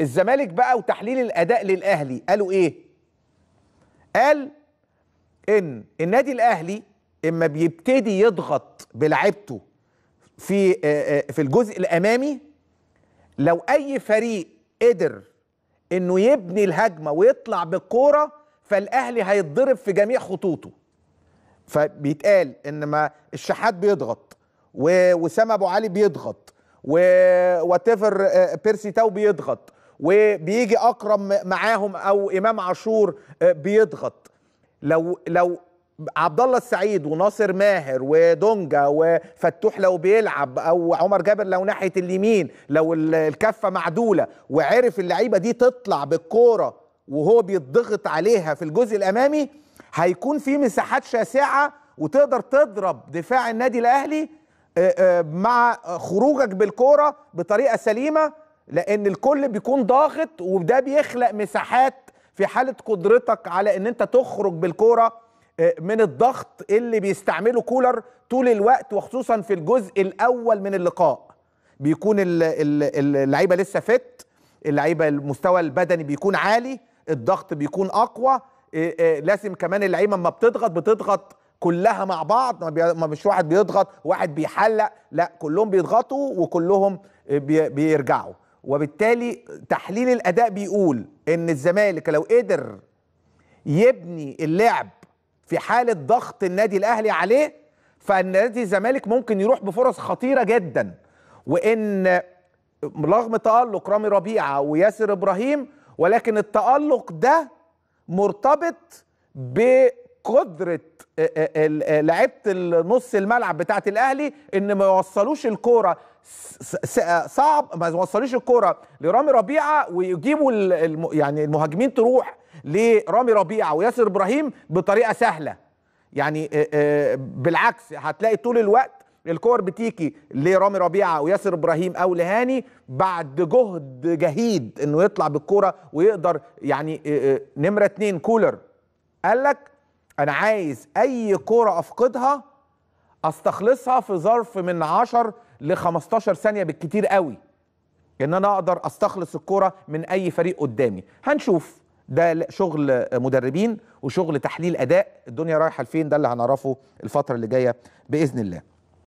الزمالك بقى وتحليل الاداء للاهلي قالوا ايه قال ان النادي الاهلي اما بيبتدي يضغط بلعبته في في الجزء الامامي لو اي فريق قدر انه يبني الهجمه ويطلع بالكوره فالاهلي هيتضرب في جميع خطوطه فبيتقال ان ما الشحات بيضغط وسام ابو علي بيضغط وواتيفر بيرسي تاو بيضغط وبيجي اكرم معاهم او امام عاشور آه، بيضغط لو لو عبد الله السعيد وناصر ماهر ودونجا وفتوح لو بيلعب او عمر جابر لو ناحيه اليمين لو الكفه معدوله وعرف اللعيبه دي تطلع بالكوره وهو بيتضغط عليها في الجزء الامامي هيكون في مساحات شاسعه وتقدر تضرب دفاع النادي الاهلي آه، آه، مع خروجك بالكوره بطريقه سليمه لان الكل بيكون ضاغط وده بيخلق مساحات في حاله قدرتك على ان انت تخرج بالكوره آه، من الضغط اللي بيستعمله كولر طول الوقت وخصوصا في الجزء الاول من اللقاء بيكون اللعيبه لسه فت اللعيبه المستوى البدني بيكون عالي الضغط بيكون اقوى آه، آه، لازم كمان اللعيبه اما بتضغط بتضغط كلها مع بعض ما مش واحد بيضغط واحد بيحلق لا كلهم بيضغطوا وكلهم بيرجعوا وبالتالي تحليل الاداء بيقول ان الزمالك لو قدر يبني اللعب في حاله ضغط النادي الاهلي عليه فان نادي الزمالك ممكن يروح بفرص خطيره جدا وان رغم تالق رامي ربيعه وياسر ابراهيم ولكن التالق ده مرتبط بقدره لعيبه نص الملعب بتاعه الاهلي ان ما يوصلوش الكوره صعب ما وصلوش الكرة لرامي ربيعة ويجيبوا الم يعني المهاجمين تروح لرامي ربيعة وياسر إبراهيم بطريقة سهلة يعني بالعكس هتلاقي طول الوقت الكور بتيجي لرامي ربيعه وياسر ابراهيم او لهاني بعد جهد جهيد انه يطلع بالكوره ويقدر يعني نمره اتنين كولر قال لك انا عايز اي كوره افقدها استخلصها في ظرف من 10 ل 15 ثانيه بالكتير قوي ان انا اقدر استخلص الكره من اي فريق قدامي هنشوف ده شغل مدربين وشغل تحليل اداء الدنيا رايحه لفين ده اللي هنعرفه الفتره اللي جايه باذن الله